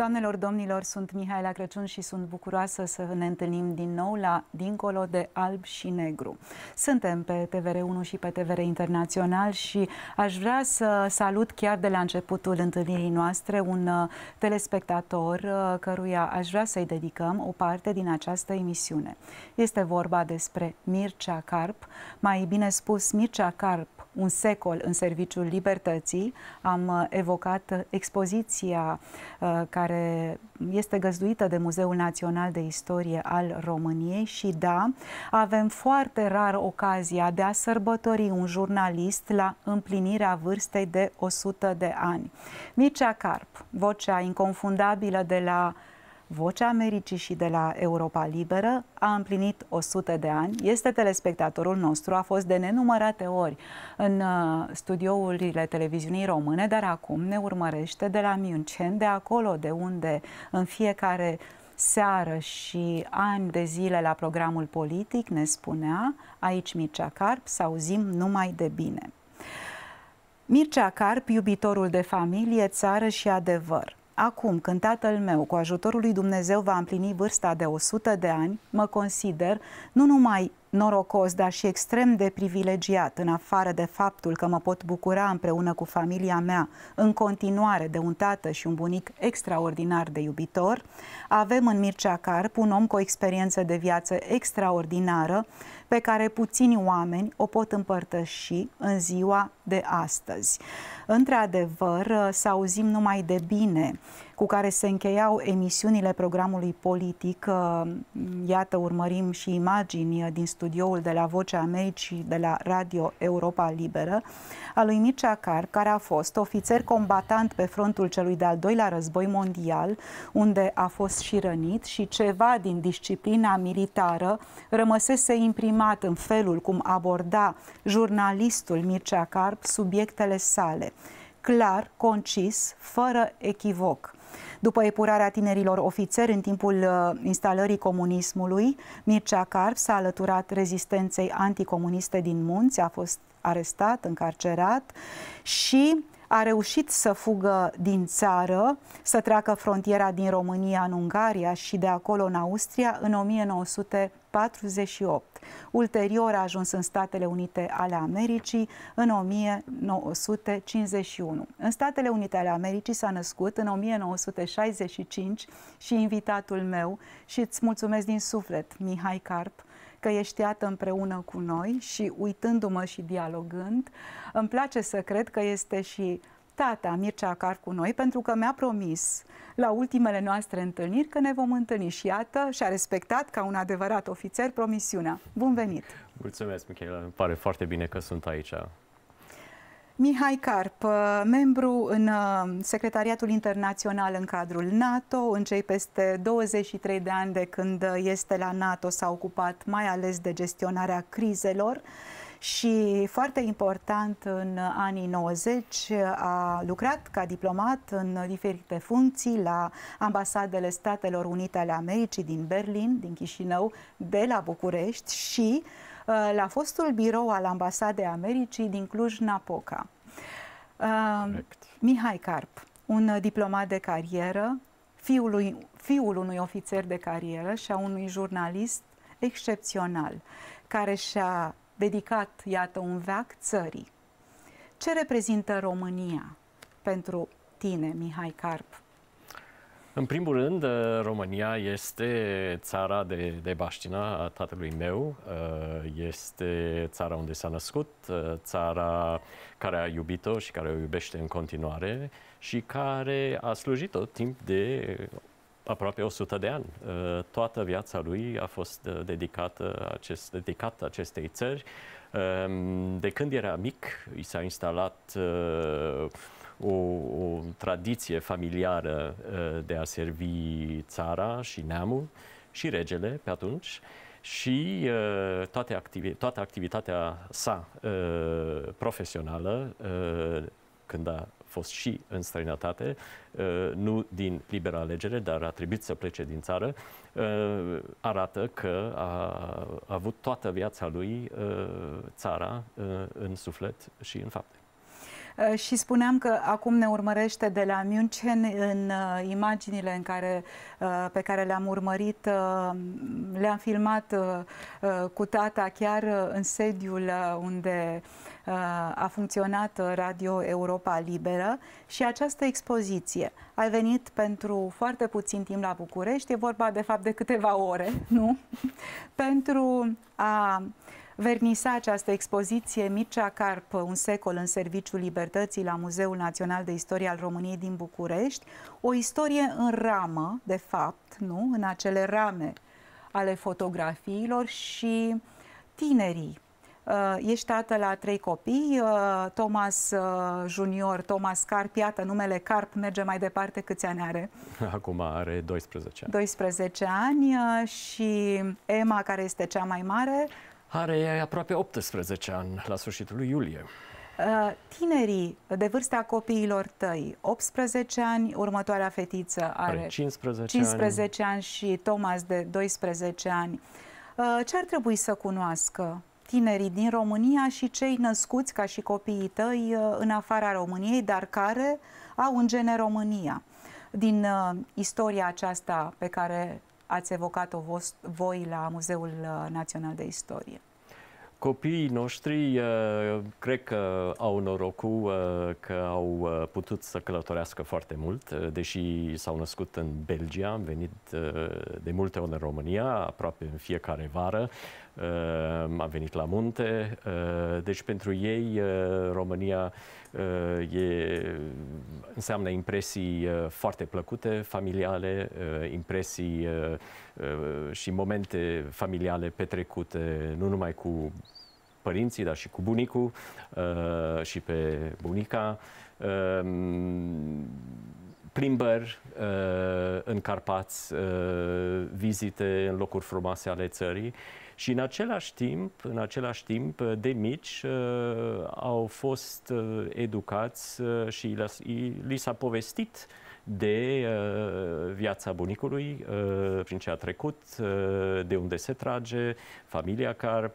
Doamnelor, domnilor, sunt Mihaela Crăciun și sunt bucuroasă să ne întâlnim din nou la Dincolo de Alb și Negru. Suntem pe TVR1 și pe TVR Internațional și aș vrea să salut chiar de la începutul întâlnirii noastre un uh, telespectator uh, căruia aș vrea să-i dedicăm o parte din această emisiune. Este vorba despre Mircea Carp, mai bine spus Mircea Carp, un secol în serviciul libertății. Am uh, evocat uh, expoziția uh, care este găzduită de Muzeul Național de Istorie al României și da, avem foarte rar ocazia de a sărbători un jurnalist la împlinirea vârstei de 100 de ani. Mircea Carp, vocea inconfundabilă de la Vocea Americii și de la Europa Liberă, a împlinit 100 de ani, este telespectatorul nostru, a fost de nenumărate ori în uh, studiourile televiziunii române, dar acum ne urmărește de la München, de acolo de unde în fiecare seară și ani de zile la programul politic ne spunea, aici Mircea Carp, să auzim numai de bine. Mircea Carp, iubitorul de familie, țară și adevăr. Acum, când tatăl meu, cu ajutorul lui Dumnezeu, va împlini vârsta de 100 de ani, mă consider nu numai norocos, dar și extrem de privilegiat, în afară de faptul că mă pot bucura împreună cu familia mea în continuare de un tată și un bunic extraordinar de iubitor, avem în Mircea Carp un om cu o experiență de viață extraordinară pe care puțini oameni o pot împărtăși în ziua de astăzi. într adevăr, să auzim numai de bine cu care se încheiau emisiunile programului politic. Uh, iată, urmărim și imagini uh, din studioul de la Vocea Americii de la Radio Europa Liberă a lui Mircea Car, care a fost ofițer combatant pe frontul celui de-al doilea război mondial, unde a fost și rănit și ceva din disciplina militară rămăsese imprimat în felul cum aborda jurnalistul Mircea Carp subiectele sale. Clar, concis, fără echivoc. După epurarea tinerilor ofițeri în timpul uh, instalării comunismului, Mircea Carp s-a alăturat rezistenței anticomuniste din munți, a fost arestat, încarcerat și a reușit să fugă din țară, să treacă frontiera din România în Ungaria și de acolo în Austria în 1948. Ulterior a ajuns în Statele Unite ale Americii în 1951. În Statele Unite ale Americii s-a născut în 1965 și invitatul meu și îți mulțumesc din suflet, Mihai Carp, că ești iată împreună cu noi și uitându-mă și dialogând, îmi place să cred că este și tata Mircea Car cu noi pentru că mi-a promis la ultimele noastre întâlniri că ne vom întâlni și iată și-a respectat ca un adevărat ofițer promisiunea. Bun venit! Mulțumesc, Michele, îmi pare foarte bine că sunt aici. Mihai Carp, uh, membru în uh, Secretariatul Internațional în cadrul NATO, în cei peste 23 de ani de când uh, este la NATO s-a ocupat mai ales de gestionarea crizelor și foarte important în anii 90 a lucrat ca diplomat în diferite funcții la ambasadele Statelor Unite ale Americii din Berlin, din Chișinău, de la București și uh, la fostul birou al ambasadei Americii din Cluj-Napoca. Uh, Correct. Mihai Carp, un diplomat de carieră, fiul, lui, fiul unui ofițer de carieră și a unui jurnalist excepțional, care și-a dedicat, iată, un veac țării. Ce reprezintă România pentru tine, Mihai Carp? În primul rând, uh, România este țara de, de baștina a tatălui meu, uh, este țara unde s-a născut, uh, țara care a iubit-o și care o iubește în continuare și care a slujit o timp de aproape 100 de ani. Uh, toată viața lui a fost uh, dedicată, acest, dedicat acestei țări. Um, de când era mic, i s-a instalat uh, o, o tradiție familiară de a servi țara și neamul și regele pe atunci și uh, toate activi- toată activitatea sa uh, profesională, uh, când a fost și în străinătate, uh, nu din liberă alegere, dar a trebuit să plece din țară, uh, arată că a avut toată viața lui uh, țara în suflet și în fapte. Uh, și spuneam că acum ne urmărește de la München în uh, imaginile în care, uh, pe care le-am urmărit, le-am filmat cu tata chiar în sediul unde a funcționat Radio Europa Liberă și această expoziție ai venit pentru foarte puțin timp la București, e vorba de fapt de câteva ore, nu? pentru a uh, Vernisa această expoziție Mircea Carp, un secol în serviciul libertății la Muzeul Național de Istorie al României din București, o istorie în ramă, de fapt, nu? în acele rame ale fotografiilor și tinerii Uh, ești tată la trei copii, uh, Thomas uh, Junior, Thomas Carp, iată numele Carp merge mai departe, câți ani are? Acum are 12 ani. 12 ani uh, și Emma, care este cea mai mare, are aproape 18 ani la sfârșitul lui iulie. Uh, tinerii de vârsta copiilor tăi, 18 ani, următoarea fetiță are, are 15, 15 ani. ani și Thomas de 12 ani. Uh, ce ar trebui să cunoască tinerii din România și cei născuți ca și copiii tăi uh, în afara României, dar care au în gene România? Din istoria aceasta pe care ați evocat-o voi la Muzeul uh, Național de Istorie. Copiii noștri uh, cred că au norocul uh, că au putut să călătorească foarte mult, deși s-au născut în Belgia, am venit de multe ori în România, aproape în fiecare vară. Ehm, a venit la munte. Ehm, deci pentru ei ehm, România e, înseamnă impresii foarte plăcute, familiale, impresii și momente familiale petrecute nu numai cu părinții, dar și cu bunicul și pe bunica. Plimbări în Carpați, uh, vizite în locuri frumoase ale țării și în același timp, în același timp uh, de mici uh, au fost educați și li s-a povestit de viața bunicului, prin ce a trecut, de unde se trage, familia Carp,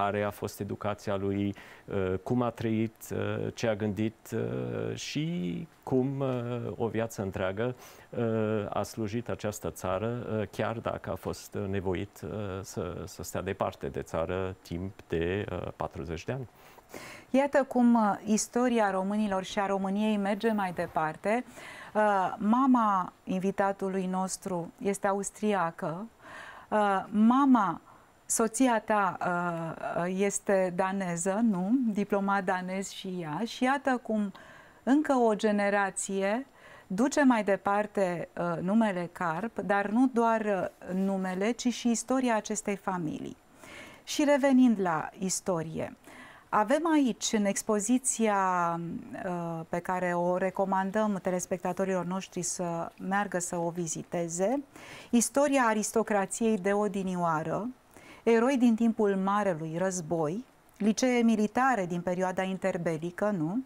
care a fost educația lui, uh, cum a trăit, uh, ce a gândit uh, și cum o viață întreagă a slujit această țară, chiar dacă a fost nevoit să, să stea departe de țară timp de 40 de ani. Iată cum istoria românilor și a României merge mai departe. Mama invitatului nostru este austriacă. Mama soția ta uh, uh, este daneză, nu? Diplomat danez și ea. Și iată cum încă o generație duce mai departe uh, numele Carp, dar nu doar uh, numele, ci și istoria acestei familii. Și revenind la istorie, avem aici, în expoziția uh, pe care o recomandăm telespectatorilor noștri să meargă să o viziteze, istoria aristocrației de odinioară, eroi din timpul Marelui Război, licee militare din perioada interbelică, nu?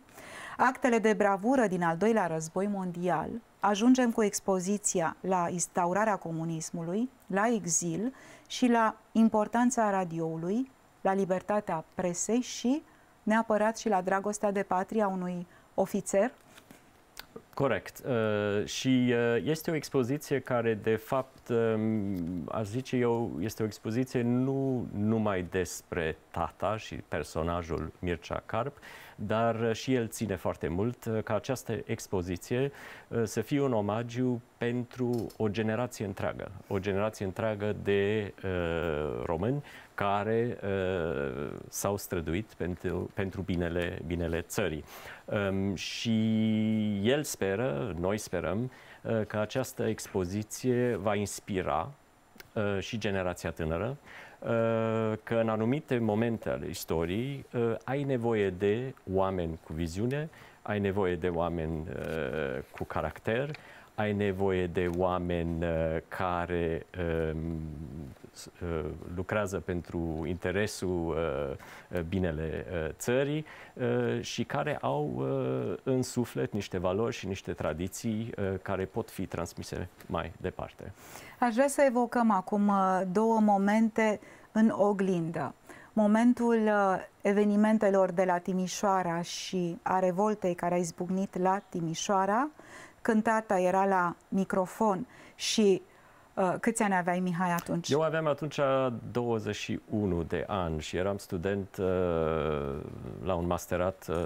Actele de bravură din al doilea război mondial, ajungem cu expoziția la instaurarea comunismului, la exil și la importanța radioului, la libertatea presei și neapărat și la dragostea de patria unui ofițer Corect. Uh, și uh, este o expoziție care, de fapt, uh, aș zice eu, este o expoziție nu numai despre tata și personajul Mircea Carp, dar uh, și el ține foarte mult uh, ca această expoziție uh, să fie un omagiu pentru o generație întreagă, o generație întreagă de români care uh, s-au străduit pentru, pentru binele, binele țării. Um, și el speră, noi sperăm, uh, că această expoziție va inspira uh, și generația tânără, uh, că în anumite momente ale istoriei uh, ai nevoie de oameni cu viziune, ai nevoie de oameni uh, cu caracter, ai nevoie de oameni uh, care uh, uh, lucrează pentru interesul uh, binele uh, țării uh, și care au uh, în suflet niște valori și niște tradiții uh, care pot fi transmise mai departe. Aș vrea să evocăm acum uh, două momente în oglindă momentul uh, evenimentelor de la Timișoara și a revoltei care a izbucnit la Timișoara, când tata era la microfon și uh, câți ani aveai, Mihai, atunci? Eu aveam atunci 21 de ani și eram student uh, la un masterat uh,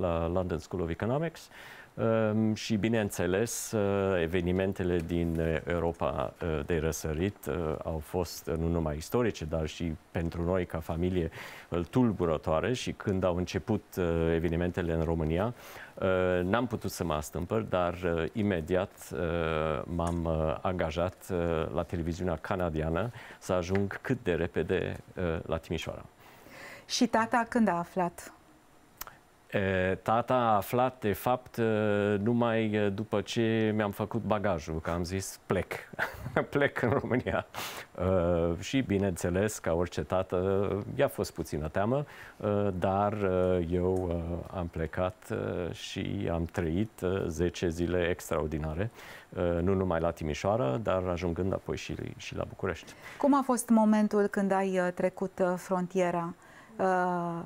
la London School of Economics uh, Ehm, și, bineînțeles, eh, evenimentele din eh, Europa eh, de răsărit au fost nu numai istorice, dar și pentru noi ca familie tulburătoare și când au început evenimentele în România, n-am putut să mă astâmpăr, dar imediat m-am angajat la televiziunea canadiană să ajung cât de repede la Timișoara. Și tata când a aflat Tata a aflat, de fapt, numai după ce mi-am făcut bagajul, că am zis plec, plec în România. Și, bineînțeles, ca orice tată, i-a fost puțină teamă, dar eu am plecat și am trăit 10 zile extraordinare, nu numai la Timișoara, dar ajungând apoi și, și la București. Cum a fost momentul când ai trecut frontiera? Uh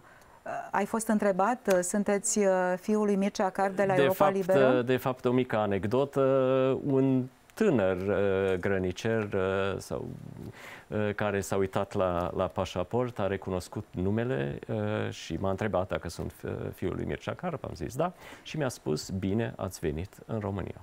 Uh, ai fost întrebat, uh, sunteți uh, fiul lui Mircea Car de la de Europa fapt, Liberă? De fapt, o mică anecdotă. Un tânăr grănicer sau, care s-a uitat la, la pașaport a recunoscut numele și m-a întrebat dacă sunt fiul lui Mircea Carp, am zis da, și mi-a spus, bine ați venit în România.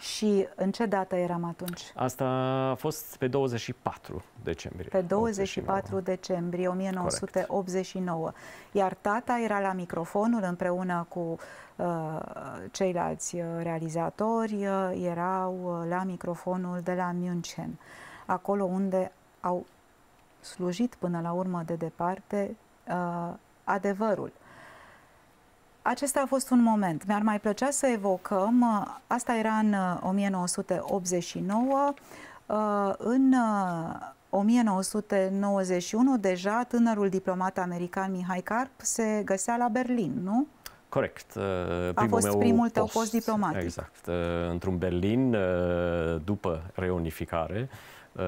Și în ce dată eram atunci? Asta a fost pe 24 decembrie. Pe 24 89. decembrie 1989. Corect. Iar tata era la microfonul împreună cu uh, ceilalți uh, realizatori, uh, erau uh, la microfonul de la München, acolo unde au slujit până la urmă de departe uh, adevărul acesta a fost un moment. Mi-ar mai plăcea să evocăm, uh, asta era în 1989, uh, uh, în 1991 deja tânărul diplomat american Mihai Carp se găsea la Berlin, nu? Corect. Primul a fost meu primul tău post diplomatic. Exact. Într-un Berlin, după reunificare, Uh,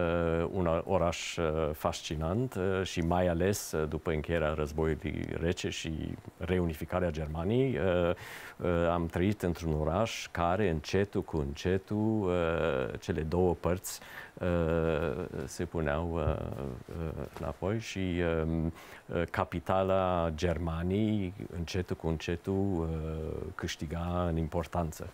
un oraș uh, fascinant uh, și mai ales după încheierea războiului rece și reunificarea Germaniei, am trăit într-un oraș care încetul cu încetul cele două părți se puneau înapoi și um, capitala Germaniei încetul cu încetul câștiga în importanță.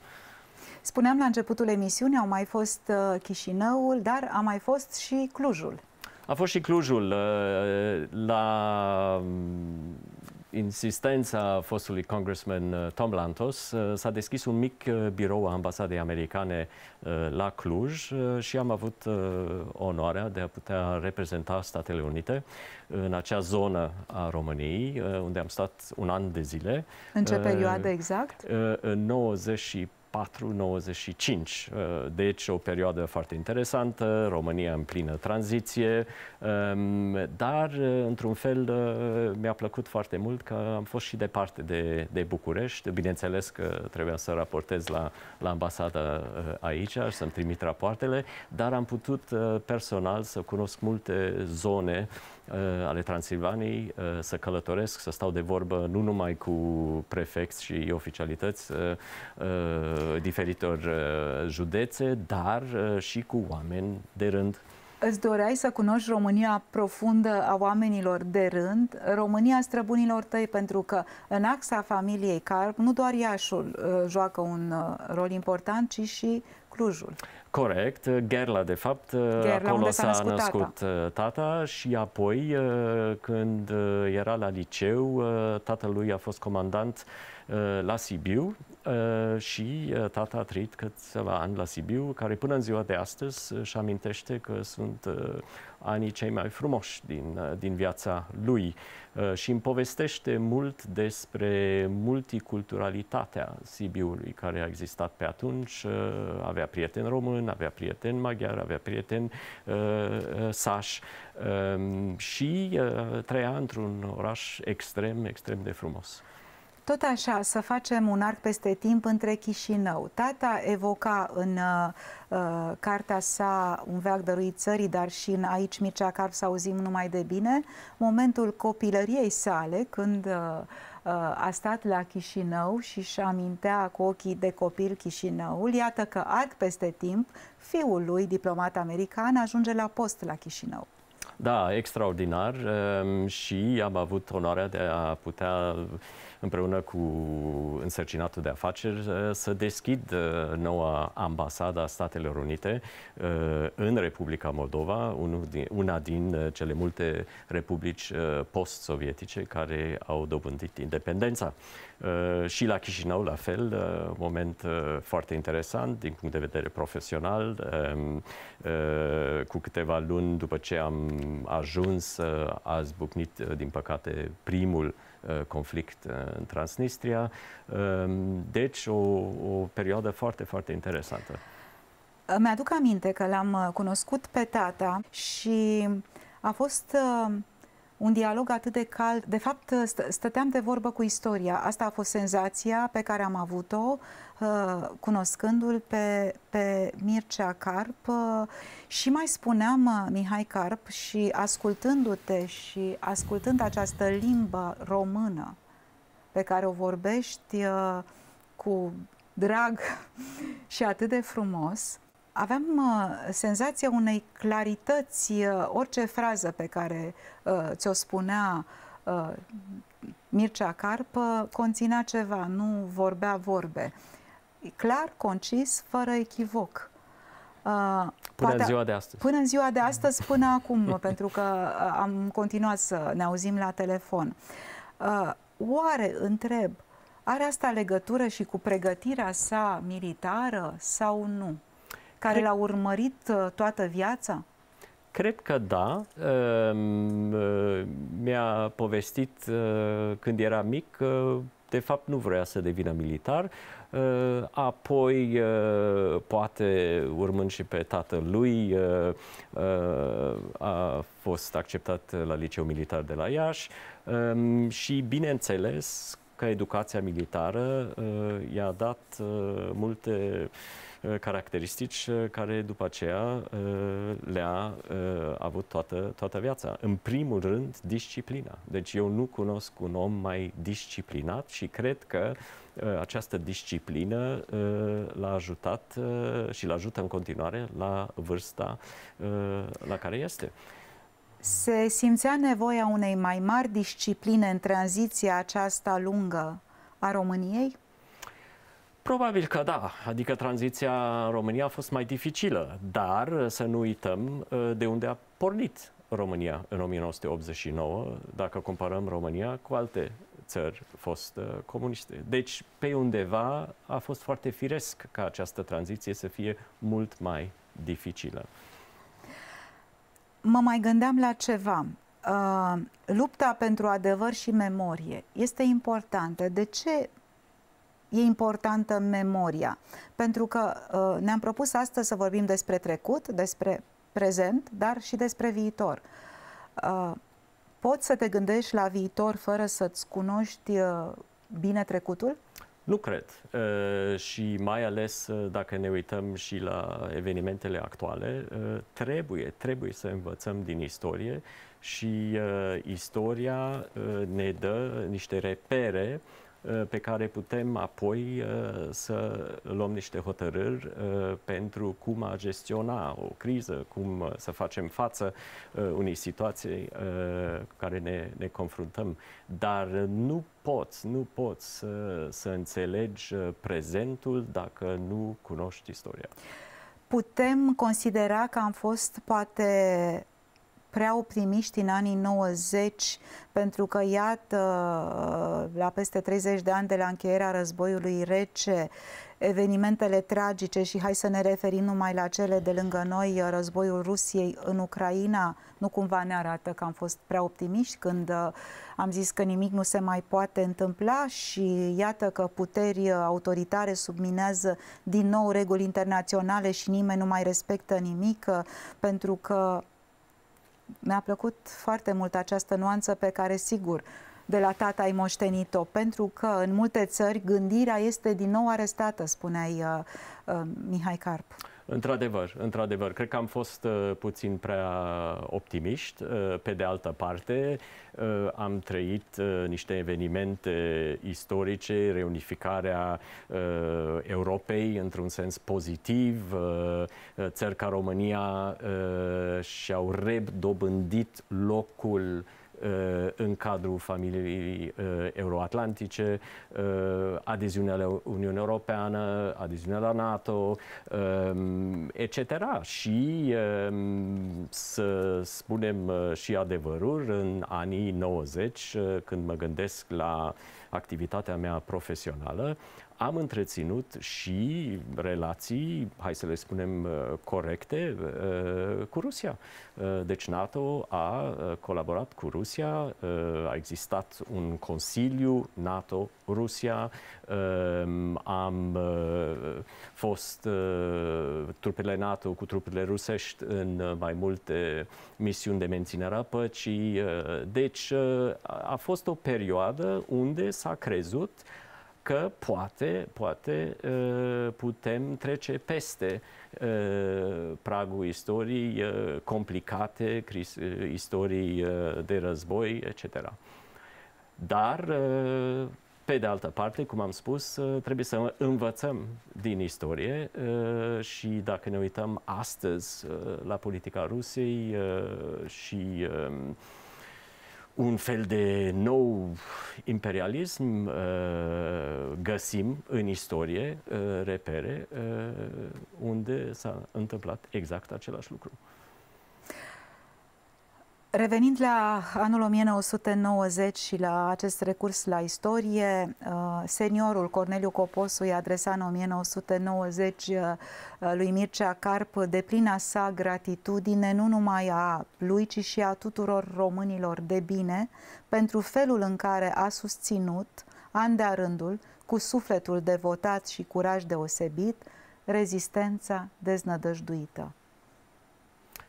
Spuneam la începutul emisiunii, au mai fost uh, Chișinăul, dar a mai fost și Clujul. A fost și Clujul uh, la mm, insistența fostului congressman uh, Tom Lantos, s-a deschis un mic birou a ambasadei americane la Cluj și am avut onoarea de a putea reprezenta Statele Unite în acea zonă a României, unde am stat un an de zile. În ce perioadă exact? În 94 94-95. Uh, deci o perioadă foarte interesantă, România în plină tranziție, um, dar uh, într-un fel uh, mi-a plăcut foarte mult că am fost și departe de, de București. Bineînțeles că trebuia să raportez la, la ambasada aici, să-mi trimit rapoartele, dar am putut personal să cunosc multe zone uh, Eh, ale Transilvaniei eh, să călătoresc, să stau de vorbă nu numai cu prefecți și oficialități eh, diferitor județe, dar și cu oameni de rând. Îți doreai să cunoști România profundă a oamenilor de rând, România străbunilor tăi, pentru că în axa familiei Carp nu doar Iașul joacă un rol important, ci și Clujul. Corect, uh, Gerla, de fapt, uh, Gerla, acolo s-a născut tata. Uh, tata și apoi, când era la liceu, tatălui a fost comandant la Sibiu și tata a trăit câțiva ani la Sibiu, care până în ziua de astăzi își amintește că sunt anii cei mai frumoși din, din viața lui. Uh, și îmi povestește mult despre multiculturalitatea Sibiului care a existat pe atunci. Uh, avea prieteni român, avea prieteni maghiari, avea prieteni uh, uh um, și trăia într-un oraș extrem, extrem de frumos. Tot așa, să facem un arc peste timp între Chișinău. Tata evoca în uh, uh, cartea sa Un veac dăruit țării, dar și în Aici Mircea Carp să auzim numai de bine, momentul copilăriei sale, când uh, uh a stat la Chișinău și și amintea cu ochii de copil Chișinăul. Iată că arc peste timp, fiul lui, diplomat american, ajunge la post la Chișinău. Da, extraordinar um, și am avut onoarea de a putea împreună cu însărcinatul de afaceri uh, să deschid uh, noua ambasada Statelor Unite uh, în Republica Moldova, una din cele multe republici post-sovietice care au dobândit independența. Și la Chișinău, la fel, moment foarte interesant din punct de vedere profesional. Um, cu câteva luni după ce am ajuns, a zbucnit, din păcate, primul Uh, conflict uh, în Transnistria. Um, deci, o, o perioadă foarte, foarte interesantă. Mi-aduc aminte că l-am uh, cunoscut pe tata și a fost un dialog atât de cald. De fapt, stăteam de vorbă cu istoria. Asta a fost senzația pe care am avut-o uh, cunoscându-l pe, pe Mircea Carp uh, și mai spuneam uh, Mihai Carp și ascultându-te și ascultând această limbă română pe care o vorbești cu drag și atât de frumos, aveam uh, senzația unei clarități, uh, orice frază pe care uh, ți-o spunea Mircea Carpă conținea ceva, nu vorbea vorbe. Clar, concis, fără echivoc. Până poate, în ziua de astăzi. Până în ziua de astăzi, până acum, pentru că am continuat să ne auzim la telefon. Oare, întreb, are asta legătură și cu pregătirea sa militară sau nu? care l-a urmărit uh, toată viața? Cred că da. Ehm, uh, mi-a povestit uh, când era mic că de fapt nu vrea să devină militar. Apoi, poate urmând și pe tatăl lui, a fost acceptat la liceu militar de la Iași ehm, și, bineînțeles, că educația militară i-a dat multe Uh, caracteristici uh, care după aceea uh, le-a avut toată, toată viața. În primul rând, disciplina. Deci eu nu cunosc un om mai disciplinat și cred că această disciplină l-a ajutat și l ajută în continuare la vârsta la care este. Se simțea nevoia unei mai mari discipline în tranziția aceasta lungă a României? Probabil că da, adică tranziția în România a fost mai dificilă, dar să nu uităm uh, de unde a pornit România în 1989, dacă comparăm România cu alte țări fost uh, comuniste. Deci, pe undeva a fost foarte firesc ca această tranziție să fie mult mai dificilă. Mă mai gândeam la ceva. Uh, lupta pentru adevăr și memorie este importantă. De ce e importantă memoria. Pentru că uh, ne-am propus astăzi să vorbim despre trecut, despre prezent, dar și despre viitor. Uh, poți să te gândești la viitor fără să-ți cunoști uh, bine trecutul? Nu cred. și mai ales dacă ne uităm și la evenimentele actuale, trebuie, trebuie să învățăm din istorie și istoria ne dă niște repere Uh, pe care putem apoi uh, să luăm niște hotărâri uh, pentru cum a gestiona o criză, cum să facem față unei situații cu care ne, ne confruntăm. Dar nu poți, nu poți să, să înțelegi prezentul dacă nu cunoști istoria. Putem considera că am fost poate prea optimiști în anii 90, pentru că, iată, la peste 30 de ani de la încheierea războiului rece, evenimentele tragice și hai să ne referim numai la cele de lângă noi, războiul Rusiei în Ucraina, nu cumva ne arată că am fost prea optimiști când uh, am zis că nimic nu se mai poate întâmpla și iată că puteri uh, autoritare subminează din nou reguli internaționale și nimeni nu mai respectă nimic uh, pentru că mi-a plăcut foarte mult această nuanță pe care, sigur, de la tata ai moștenit-o, pentru că în multe țări gândirea este din nou arestată, spuneai uh, uh, Mihai Carp. Într-adevăr, într-adevăr. Cred că am fost uh, puțin prea optimiști. Uh, pe de altă parte, uh, am trăit uh, niște evenimente istorice, reunificarea uh, Europei într-un sens pozitiv, uh, țări ca România uh, și-au redobândit locul uh, Uh, în cadrul familiei uh, euroatlantice, uh, adeziunea la Uniunea Europeană, adeziunea la NATO, um, etc. Și um, să spunem și adevărul, în anii 90, când mă gândesc la activitatea mea profesională, am întreținut și relații, hai să le spunem, uh, corecte uh, cu Rusia. Uh, deci NATO a colaborat cu Rusia, a existat un consiliu NATO-Rusia, um, am fost trupele NATO cu trupele rusești în mai multe misiuni de menținere a păcii. Deci a fost o perioadă unde s-a crezut că poate, poate putem trece peste pragul istoriei complicate, istorii de război, etc. Dar, pe de altă parte, cum am spus, trebuie să învățăm din istorie și dacă ne uităm astăzi la politica Rusiei și un fel de nou imperialism uh, găsim în istorie uh, repere uh, unde s-a întâmplat exact același lucru. Revenind la anul 1990 și la acest recurs la istorie, uh, seniorul Corneliu Coposu i-a adresat în 1990 uh, lui Mircea Carp de plina sa gratitudine, nu numai a lui, ci și a tuturor românilor de bine, pentru felul în care a susținut, an de rândul, cu sufletul devotat și curaj deosebit, rezistența deznădăjduită.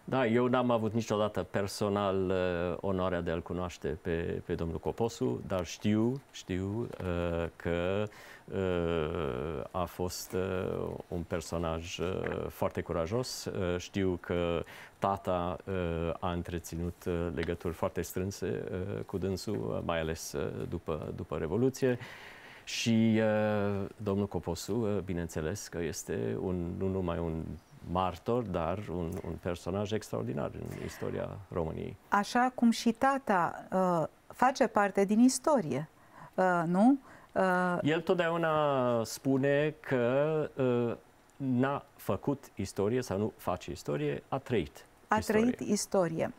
Da, eu n-am avut niciodată personal uh, onoarea de a-l cunoaște pe, pe domnul Coposu, dar știu, știu uh, că uh, a fost uh, un personaj uh, foarte curajos. Uh, știu că tata uh, a întreținut uh, legături foarte strânse uh, cu dânsul, mai ales uh, după, după Revoluție. Și uh, domnul Coposu, uh, bineînțeles că este un, nu numai un martor, dar un, un personaj extraordinar în istoria României. Așa cum și tata uh, face parte din istorie, uh, nu? Uh... El totdeauna spune că uh, n-a făcut istorie sau nu face istorie, a trăit. A istorie. trăit istorie.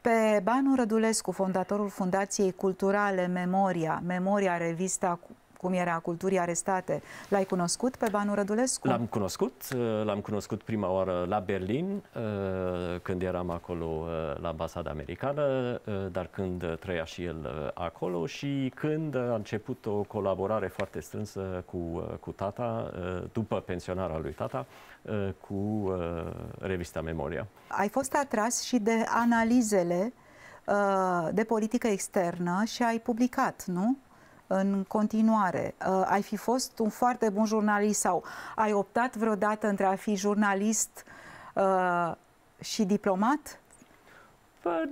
Pe Banu Rădulescu, fondatorul Fundației Culturale Memoria, Memoria Revista cum a culturii arestate. L-ai cunoscut pe Banu Rădulescu? L-am cunoscut, uh, l-am cunoscut prima oară la Berlin, uh, când eram acolo uh, la ambasada americană, dar când trăia și el acolo și când a început o colaborare foarte strânsă cu, cu tata, după pensionarea lui tata, cu revista Memoria. Ai fost atras și de analizele de politică externă și ai publicat, nu? în continuare, uh, ai fi fost un foarte bun jurnalist sau ai optat vreodată între a fi jurnalist uh, și diplomat?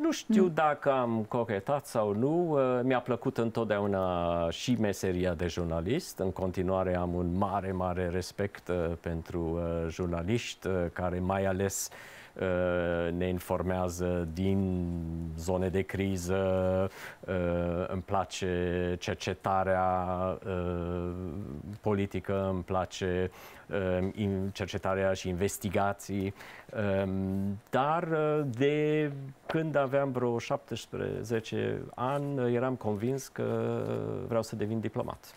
Nu știu dacă am coretat sau nu. Uh, mi-a plăcut întotdeauna și meseria de jurnalist. În continuare am un mare, mare respect uh, pentru uh, jurnaliști care mai ales uh, Uh, ne informează din zone de criză, uh, îmi place cercetarea uh, politică, îmi place cercetarea și investigații, um, dar de când aveam vreo 17 ani eram convins că vreau să devin diplomat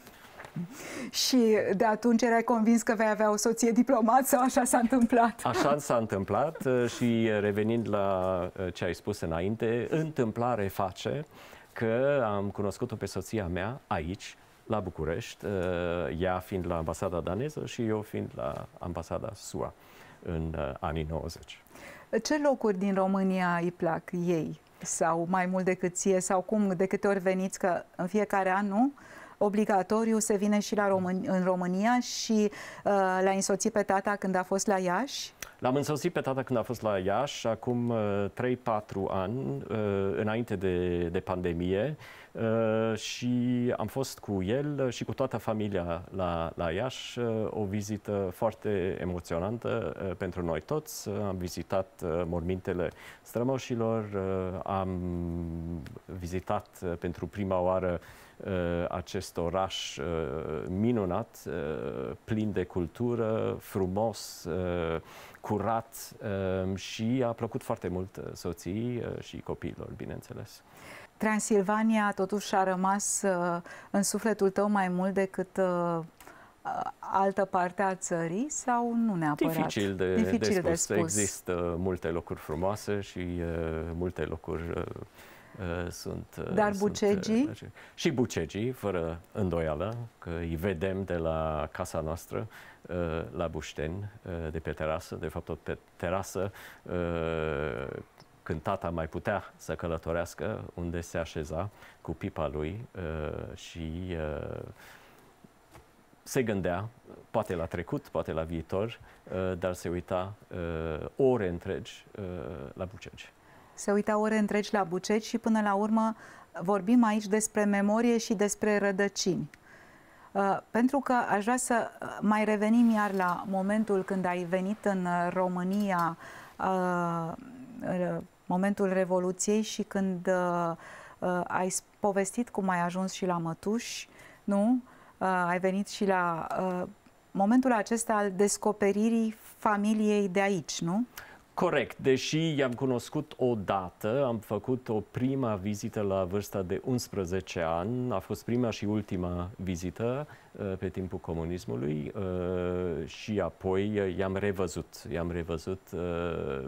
și de atunci erai convins că vei avea o soție diplomat sau așa s-a întâmplat? Așa s-a întâmplat uh, și revenind la uh, ce ai spus înainte, întâmplare face că am cunoscut-o pe soția mea aici, la București, uh, ea fiind la ambasada daneză și eu fiind la ambasada SUA în anii 90. Ce locuri din România îi plac ei? Sau mai mult decât ție? Sau cum de câte ori veniți? Că în fiecare an, nu? obligatoriu se vine și la Român- în România și uh, l-a însoțit pe tata când a fost la Iași? L-am însoțit pe tata când a fost la Iași, acum uh, 3-4 ani, uh, înainte de, de pandemie. Uh, și am fost cu el uh, și cu toată familia la, la Iași, uh, o vizită foarte emoționantă uh, pentru noi toți. Uh, am vizitat uh, mormintele strămoșilor, am vizitat pentru prima oară Uh, acest oraș uh, minunat, uh, plin de cultură, frumos, curat um, și a plăcut foarte mult soții și copiilor, bineînțeles. Transilvania totuși a rămas în sufletul tău mai mult decât altă parte a țării sau nu neapărat? Dificil de, Dificil de, spus. de spus. Există multe locuri frumoase și multe locuri Uh, sunt... Uh, dar sunt, uh, bucegii? Și bucegii, fără îndoială, că îi vedem de la casa noastră, la Bușteni, de pe terasă, de fapt tot pe terasă, când tata mai putea să călătorească, unde se așeza cu pipa lui și se gândea, poate la trecut, poate la viitor, dar se uita ore întregi la bucegii se uita ore întregi la buceci și până la urmă vorbim aici despre memorie și despre rădăcini. Uh, pentru că aș vrea să mai revenim iar la momentul când ai venit în România, uh, momentul Revoluției și când uh, ai povestit cum ai ajuns și la Mătuși, nu? Ai venit și la momentul acesta al descoperirii familiei de aici, nu? Corect, deși i-am cunoscut odată, am făcut o prima vizită la vârsta de 11 ani, a fost prima și ultima vizită uh, pe timpul comunismului uh, și apoi uh, i-am revăzut, i-am revăzut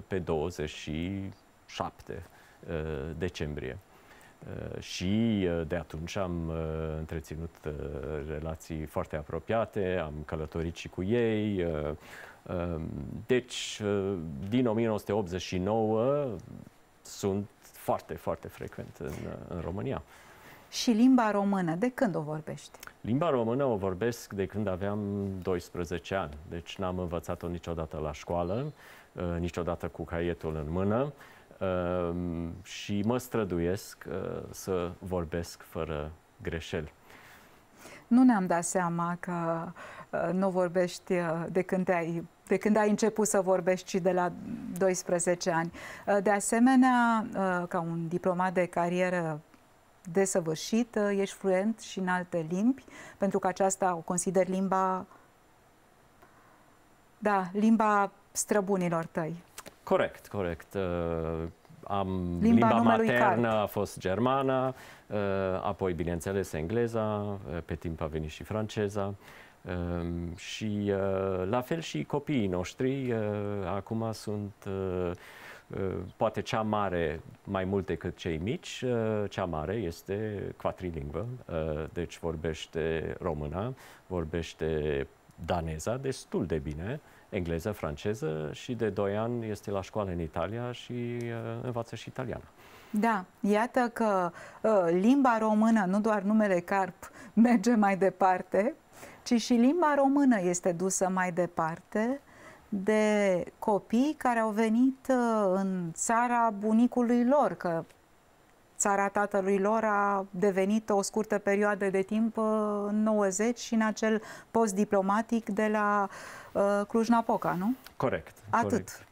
pe 27 decembrie. Eh, și eh, de atunci am eh, întreținut relații foarte apropiate, am călătorit și cu ei. Deci, din 1989 sunt foarte, foarte frecvent în, în România. Și limba română, de când o vorbești? Limba română o vorbesc de când aveam 12 ani, deci n-am învățat-o niciodată la școală, niciodată cu caietul în mână. Ehm, și mă străduiesc eh, să vorbesc fără greșeli. Nu ne-am dat seama că eh, nu vorbești eh, de când ai de când ai început să vorbești și de la 12 ani. De asemenea, ca un diplomat de carieră desăvârșit, ești fluent și în alte limbi, pentru că aceasta o consider limba da, limba străbunilor tăi. Corect, corect. Uh, am, limba limba maternă a fost germana, uh, apoi, bineînțeles, engleza, uh, pe timp a venit și franceza. Um, și la fel și copiii noștri acum sunt poate cea mare mai mult decât cei mici, cea mare este quatrilingvă, deci vorbește română, vorbește daneza destul de bine, engleză, franceză și de 2 ani este la școală în Italia și uh, învață și italiană. Da, iată că uh, limba română, nu doar numele carp, merge mai departe, ci și limba română este dusă mai departe de copii care au venit uh, în țara bunicului lor, că țara tatălui lor a devenit o scurtă perioadă de timp uh, în 90 și în acel post diplomatic de la uh, Cluj-Napoca, nu? Corect. Atât.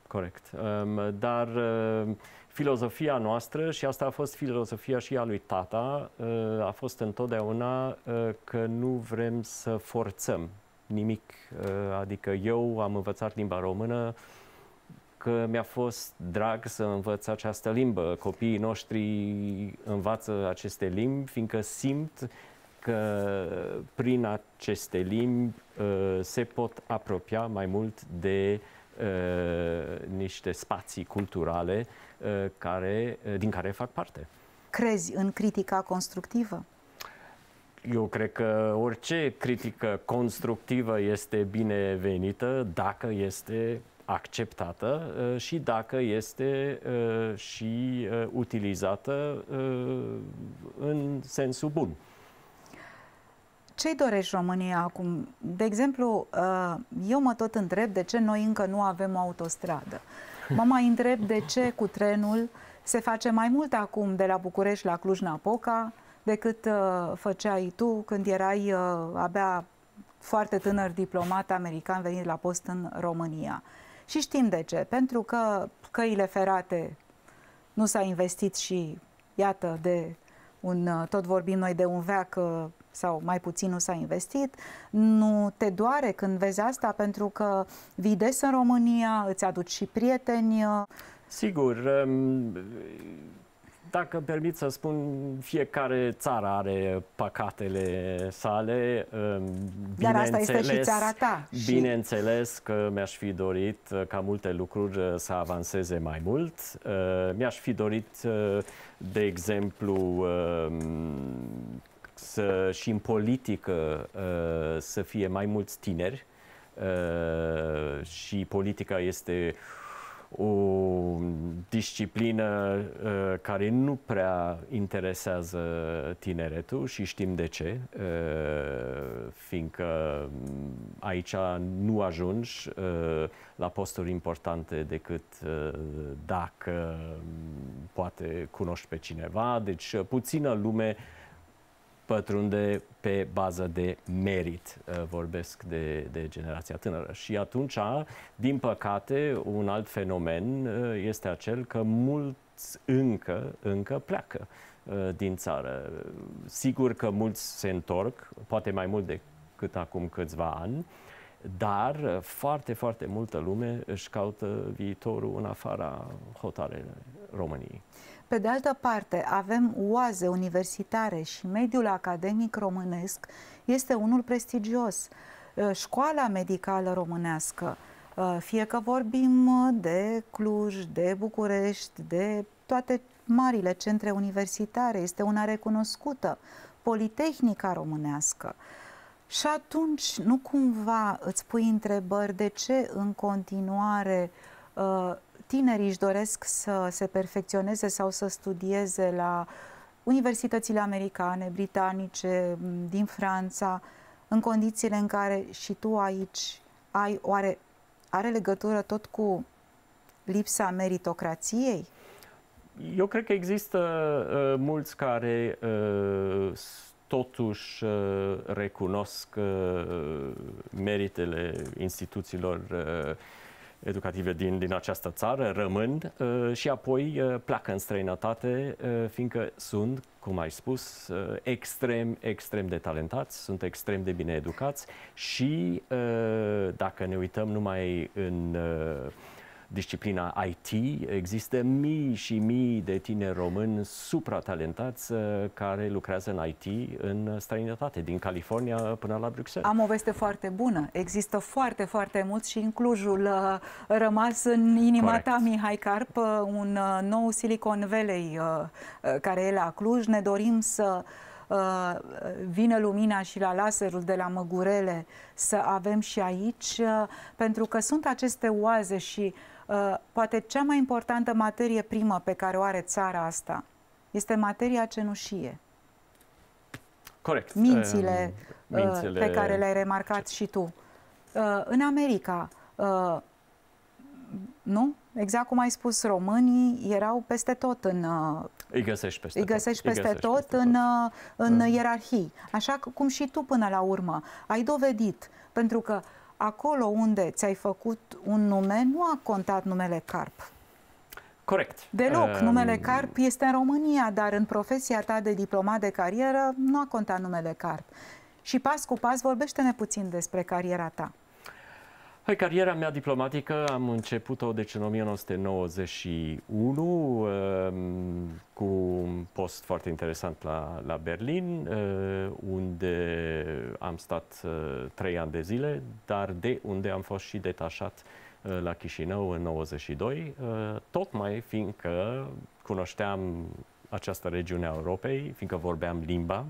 Corect. corect. Um, dar uh, filozofia noastră, și asta a fost filozofia și a lui tata, uh, a fost întotdeauna uh, că nu vrem să forțăm nimic. Uh, adică eu am învățat limba română, uh, că mi-a fost drag să învăț această limbă. Copiii noștri învață aceste limbi, fiindcă simt că prin aceste limbi uh, se pot apropia mai mult de uh, niște spații culturale uh, care, din care fac parte. Crezi în critica constructivă? Eu cred că orice critică constructivă este binevenită dacă este acceptată uh, și dacă este uh, și uh, utilizată în sensul bun. Ce-i dorești România acum? De exemplu, eu mă tot întreb de ce noi încă nu avem autostradă. Mă mai întreb de ce cu trenul se face mai mult acum de la București la Cluj-Napoca decât făceai tu când erai abia foarte tânăr diplomat american venit la post în România. Și știm de ce. Pentru că căile ferate nu s-a investit și, iată, de un, tot vorbim noi de un veac sau mai puțin nu s-a investit, nu te doare când vezi asta pentru că vii des în România, îți aduci și prieteni. Sigur, um, dacă îmi permit să spun, fiecare țară are păcatele sale. Um, Dar asta este și țara ta. Bineînțeles și... că mi-aș fi dorit uh, ca multe lucruri uh, să avanseze mai mult. Uh, mi-aș fi dorit, de exemplu, um, să, și în politică să fie mai mulți tineri și politica este o disciplină uh, care nu prea interesează tineretul și știm de ce, uh, fiindcă mm, aici nu ajungi uh, la posturi importante decât uh, dacă mm, poate cunoști pe cineva, deci uh, puțină lume uh, pătrunde pe bază de merit, uh, vorbesc de, de generația tânără. Și atunci, din păcate, un alt fenomen uh, este acel că mulți încă, încă pleacă uh, din țară. Sigur că mulți se întorc, poate mai mult decât acum câțiva ani, dar foarte, foarte multă lume își caută viitorul în afara hotarele României. Pe de altă parte, avem oaze universitare și mediul academic românesc este unul prestigios. Ă, școala medicală românească, ă, fie că vorbim ă, de Cluj, de București, de toate marile centre universitare, este una recunoscută, Politehnica românească. Și atunci nu cumva îți pui întrebări de ce în continuare uh, tinerii își doresc să se perfecționeze sau să studieze la universitățile americane, britanice, din Franța, în condițiile în care și tu aici ai, oare are legătură tot cu lipsa meritocrației? Eu cred că există uh, mulți care uh, totuși uh, recunosc uh, meritele instituțiilor uh, educative din, din această țară, rămân uh, și apoi uh, pleacă în străinătate, uh, fiindcă sunt, cum ai spus, extrem, extrem de talentați, sunt extrem de bine educați și dacă ne uităm numai în disciplina IT. Există mii și mii de tineri români supra-talentați uh, care lucrează în IT în străinătate, din California până la Bruxelles. Am o veste foarte bună. Există foarte, foarte mulți și în Clujul uh, rămas în inima Correct. ta, Mihai Carp, uh, un nou Silicon Valley care e la Cluj. Ne dorim să vină lumina și la laserul de la Măgurele să avem și aici, pentru că sunt aceste oaze și uh, Uh, poate cea mai importantă materie primă pe care o are țara asta este materia cenușie. Corect. Mințile, ehm, uh, mințile pe care le-ai remarcat ce... și tu. Uh, în America, uh, nu? Exact cum ai spus, românii erau peste tot în... Uh, îi găsești peste îi găsești tot, peste găsești tot, peste în, tot. Uh, în mm. ierarhii. Așa cum și tu până la urmă ai dovedit, pentru că uh, acolo unde ți-ai făcut un nume, nu a contat numele carp. Corect. Deloc. Uh, numele Carp este în România, dar în profesia ta de diplomat de carieră nu a contat numele Carp. Și pas cu pas vorbește-ne puțin despre cariera ta. Hai, cariera mea diplomatică am început-o deci în 1991 ehm, cu un post foarte interesant la, la Berlin, eh, unde am stat eh, trei ani de zile, dar de unde am fost și detașat eh, la Chișinău în 92, tocmai fiindcă cunoșteam această regiune a Europei, fiindcă vorbeam limba,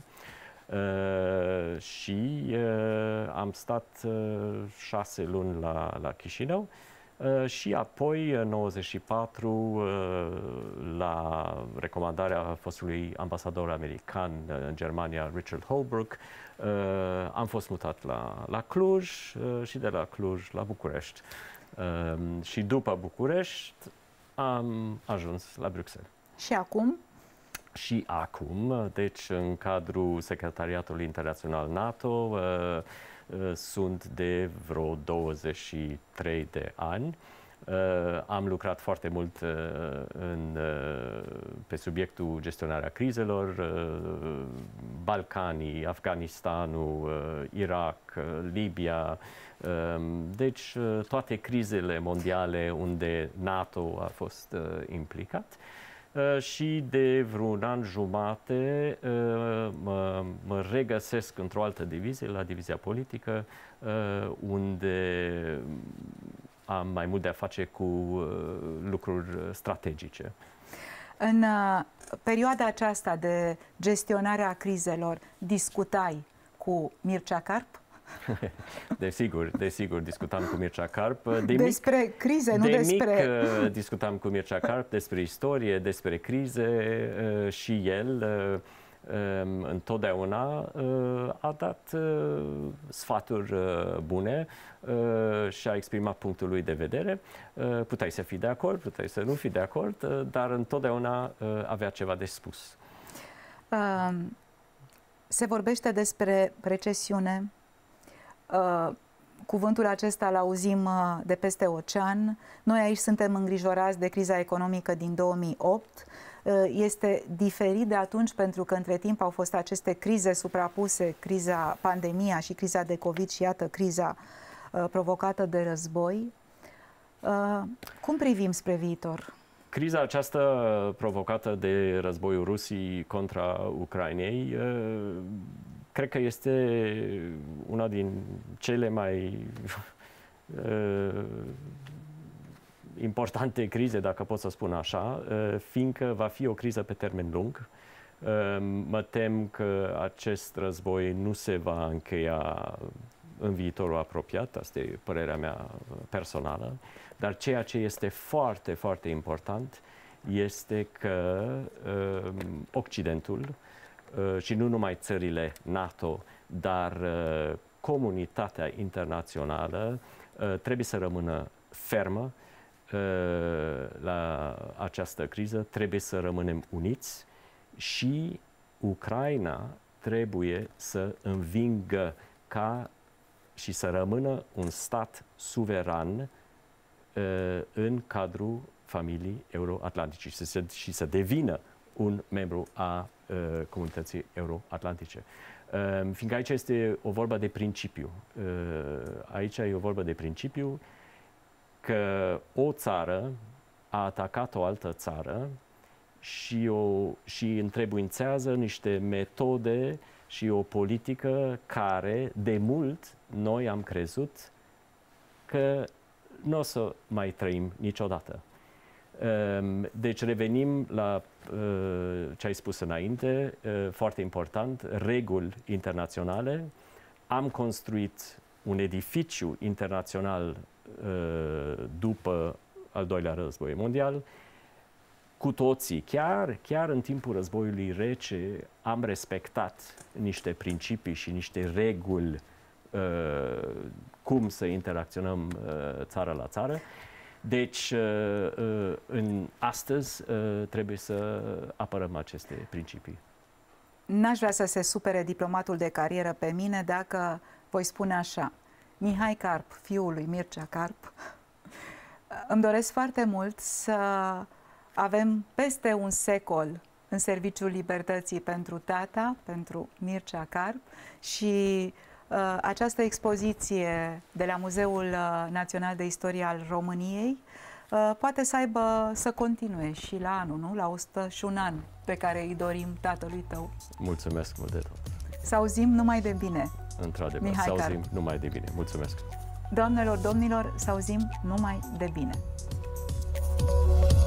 Uh, și uh, am stat uh, șase luni la, la Chișinău și apoi, în uh, la recomandarea fostului ambasador american în Germania, Richard uh, am fost mutat la, la Cluj și de la Cluj la București. Și după București am ajuns la Bruxelles. Și acum și acum, deci în cadrul Secretariatului Internațional NATO, uh, uh, sunt de vreo 23 de ani. Uh, am lucrat foarte mult uh, în, uh, pe subiectul gestionarea crizelor, uh, Balcanii, Afganistanul, uh, Irak, uh, Libia, uh, deci uh, toate crizele mondiale unde NATO a fost uh, implicat. Uh, Ă, și de vreun an jumate ă, mă, mă regăsesc într-o altă divizie, la divizia politică, ă, unde am mai mult de a face cu lucruri strategice. În perioada aceasta de gestionare a crizelor, discutai cu Mircea Carp? Desigur, desigur, discutam cu Mircea Carp. Uh, de despre mic, crize, nu de despre... Mic, uh, discutam cu Mircea Carp despre istorie, despre crize uh, și el um, întotdeauna a dat sfaturi bune și a exprimat punctul lui de vedere. Puteai să fii de acord, puteai să nu fii de acord, dar întotdeauna avea ceva de spus. Um, se vorbește despre recesiune, Uh, cuvântul acesta îl auzim uh, de peste ocean. Noi aici suntem îngrijorați de criza economică din 2008. Uh, este diferit de atunci pentru că între timp au fost aceste crize suprapuse, criza pandemia și criza de COVID și iată criza provocată de război. Cum privim spre viitor? Criza aceasta provocată de războiul Rusiei contra Ucrainei cred că este uh, una din cele mai uh, importante crize, dacă pot să spun așa, uh, fiindcă va fi o criză pe termen lung. Uh, mă tem că acest război nu se va încheia în viitorul apropiat, asta e părerea mea uh, personală, dar ceea ce este foarte, foarte important este că uh, Occidentul Uh, și nu numai țările NATO, dar uh, comunitatea internațională uh, trebuie să rămână fermă la această criză, trebuie să rămânem uniți și Ucraina trebuie să învingă ca și să rămână un stat suveran în cadrul familii euroatlantice și să, și să devină un membru a Uh, comunității euroatlantice. Um, fiindcă aici este o vorba de principiu. Uh, aici e o vorba de principiu că o țară a atacat o altă țară și, o, și întrebuințează niște metode și o politică care, de mult, noi am crezut că nu o să mai trăim niciodată. Ehm, deci revenim la eh, ce ai spus înainte, eh, foarte important, reguli internaționale. Am construit un edificiu internațional eh, după al doilea război mondial. Cu toții, chiar, chiar în timpul războiului rece, am respectat niște principii și niște reguli cum să interacționăm țară la țară. Deci, uh, uh, în astăzi uh, trebuie să apărăm aceste principii. N-aș vrea să se supere diplomatul de carieră pe mine dacă voi spune așa. Mihai Carp, fiul lui Mircea Carp, îmi doresc foarte mult să avem peste un secol în serviciul libertății pentru tata, pentru Mircea Carp și Uh, această expoziție de la Muzeul uh, Național de Istorie al României uh, poate să aibă să continue și la anul, nu? La 101 an pe care îi dorim tatălui tău. Mulțumesc mult de tot! Să auzim numai de bine! Într-adevăr, să auzim numai de bine. Mulțumesc! Doamnelor, domnilor, să auzim numai de bine! Thank you